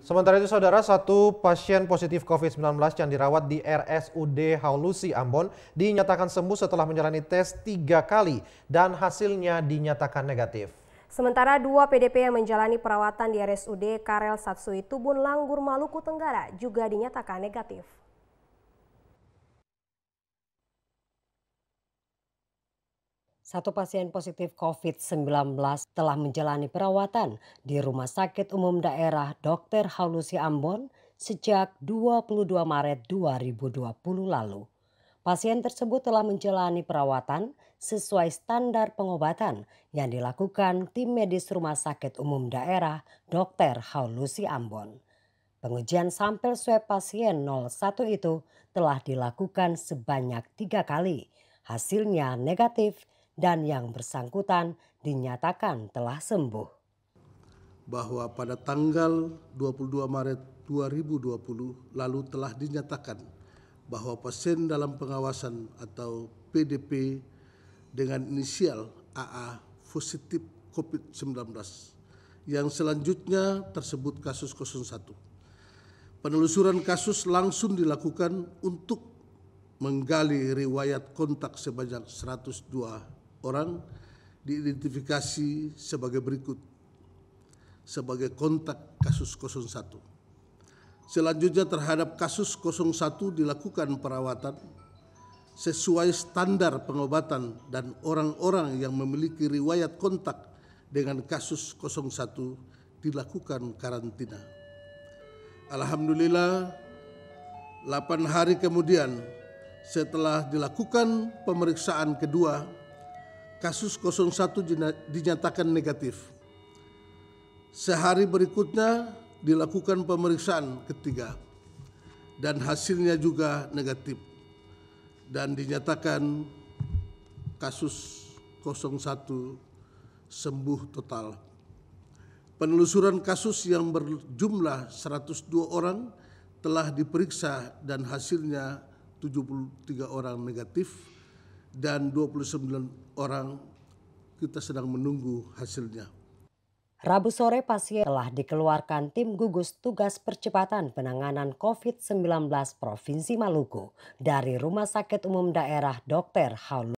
Sementara itu saudara satu pasien positif COVID-19 yang dirawat di RSUD Haulusi Ambon dinyatakan sembuh setelah menjalani tes tiga kali dan hasilnya dinyatakan negatif. Sementara dua PDP yang menjalani perawatan di RSUD Karel Satsui Tubun Langgur Maluku Tenggara juga dinyatakan negatif. Satu pasien positif COVID-19 telah menjalani perawatan di Rumah Sakit Umum Daerah Dr. Halusi Ambon sejak 22 Maret 2020 lalu. Pasien tersebut telah menjalani perawatan sesuai standar pengobatan yang dilakukan tim medis Rumah Sakit Umum Daerah Dr. Halusi Ambon. Pengujian sampel swab pasien 01 itu telah dilakukan sebanyak tiga kali. Hasilnya negatif dan yang bersangkutan dinyatakan telah sembuh. Bahwa pada tanggal 22 Maret 2020 lalu telah dinyatakan bahwa pasien dalam pengawasan atau PDP dengan inisial AA positif COVID-19 yang selanjutnya tersebut kasus 01. Penelusuran kasus langsung dilakukan untuk menggali riwayat kontak sebanyak 102 orang diidentifikasi sebagai berikut sebagai kontak kasus 01. Selanjutnya terhadap kasus 01 dilakukan perawatan sesuai standar pengobatan dan orang-orang yang memiliki riwayat kontak dengan kasus 01 dilakukan karantina. Alhamdulillah 8 hari kemudian setelah dilakukan pemeriksaan kedua kasus 01 dinyatakan negatif. Sehari berikutnya dilakukan pemeriksaan ketiga dan hasilnya juga negatif dan dinyatakan kasus 01 sembuh total. Penelusuran kasus yang berjumlah 102 orang telah diperiksa dan hasilnya 73 orang negatif dan 29 orang kita sedang menunggu hasilnya. Rabu sore pasien telah dikeluarkan tim gugus tugas percepatan penanganan COVID-19 Provinsi Maluku dari Rumah Sakit Umum Daerah Dr. Haulu.